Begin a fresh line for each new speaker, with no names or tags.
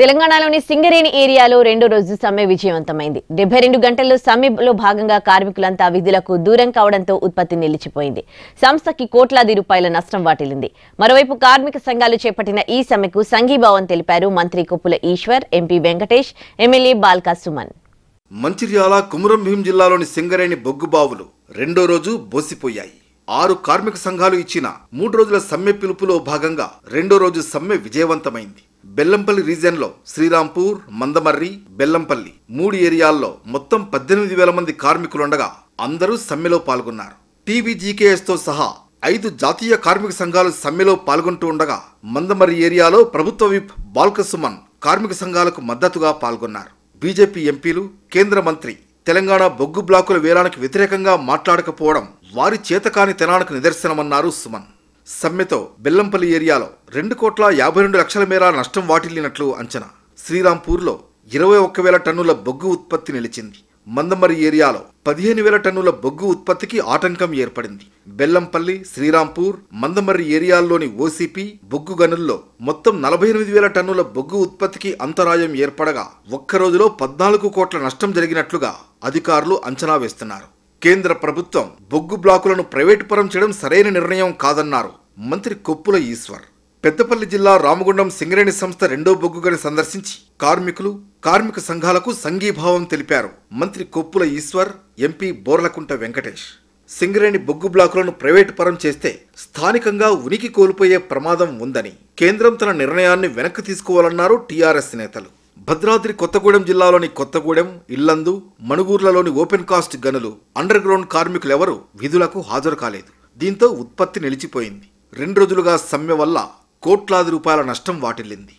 తెలంగాణలోని సింగరేణి ఏరియాలో రెండో రోజు సమ్మె విజయవంతమైంది డెబ్బై రెండు గంటల్లో సమ్మెలో భాగంగా కార్మికులంతా విధులకు దూరం కావడంతో ఉత్పత్తి నిలిచిపోయింది సంస్థకి కోట్లాది రూపాయల నష్టం వాటిల్లింది మరోవైపు కార్మిక సంఘాలు చేపట్టిన ఈ సమ్మెకు సంఘీభావం తెలిపారు మంత్రి కొప్పుల ఈశ్వర్ ఎంపీ వెంకటేష్ ఎమ్మెల్యే బాల్కా సుమన్
మంచిర్యాల కుమరం భీం జిల్లాలోని సింగరేణి బొగ్గుబావులు రెండో రోజు బోసిపోయాయి ఆరు కార్మిక సంఘాలు ఇచ్చిన మూడు రోజుల సమ్మె పిలుపులో భాగంగా రెండో రోజు సమ్మె విజయవంతమైంది బెల్లంపల్లి రీజియన్లో శ్రీరాంపూర్ మందమర్రి బెల్లంపల్లి మూడు ఏరియాల్లో మొత్తం పద్దెనిమిది వేల మంది కార్మికులుండగా అందరూ సమ్మెలో పాల్గొన్నారు టీవీజీకేఎస్తో సహా ఐదు జాతీయ కార్మిక సంఘాలు సమ్మెలో పాల్గొంటూ ఉండగా మందమర్రి ఏరియాలో ప్రభుత్వ విప్ బాల్క సుమన్ కార్మిక సంఘాలకు మద్దతుగా పాల్గొన్నారు బీజేపీ ఎంపీలు కేంద్ర మంత్రి తెలంగాణ బొగ్గు బ్లాకుల వేలానికి వ్యతిరేకంగా మాట్లాడకపోవడం వారి చేతకాని తెనానికి నిదర్శనమన్నారు సుమన్ సమ్మెతో బెల్లంపల్లి ఏరియాలో రెండు కోట్ల యాభై రెండు లక్షల మేర నష్టం వాటిల్లినట్లు అంచనా శ్రీరాంపూర్లో ఇరవై ఒక్క వేల టన్నుల బొగ్గు ఉత్పత్తి నిలిచింది మందమరి ఏరియాలో పదిహేను వేల టన్నుల బొగ్గు ఉత్పత్తికి ఆటంకం ఏర్పడింది బెల్లంపల్లి శ్రీరాంపూర్ మందమర్రి ఏరియాల్లోని ఓసీపీ బొగ్గు గనుల్లో మొత్తం నలభై ఎనిమిది వేల టన్నుల బొగ్గు ఉత్పత్తికి అంతరాయం ఏర్పడగా ఒక్కరోజులో పద్నాలుగు కోట్ల నష్టం జరిగినట్లుగా అధికారులు అంచనా వేస్తున్నారు కేంద్ర ప్రభుత్వం బొగ్గు బ్లాకులను ప్రైవేటు పరం చేయడం సరైన నిర్ణయం కాదన్నారు మంత్రి కొప్పుల ఈశ్వర్ పెద్దపల్లి జిల్లా రామగుండం సింగరేణి సంస్థ రెండో బొగ్గుగని సందర్శించి కార్మికులు కార్మిక సంఘాలకు సంఘీభావం తెలిపారు మంత్రి కొప్పుల ఈశ్వర్ ఎంపీ బోర్లకుంట వెంకటేష్ సింగరేణి బొగ్గు బ్లాకులను ప్రైవేటు పరం చేస్తే స్థానికంగా ఉనికి కోల్పోయే ప్రమాదం ఉందని కేంద్రం తన నిర్ణయాన్ని వెనక్కి తీసుకోవాలన్నారు టీఆర్ఎస్ నేతలు భద్రాద్రి కొత్తగూడెం జిల్లాలోని కొత్తగూడెం ఇల్లందు మణుగూర్లలోని ఓపెన్ కాస్ట్ గనులు అండర్ గ్రౌండ్ కార్మికులెవరూ విధులకు హాజరు కాలేదు దీంతో ఉత్పత్తి నిలిచిపోయింది రెండు రోజులుగా సమ్మె వల్ల కోట్లాది రూపాయల నష్టం వాటిల్లింది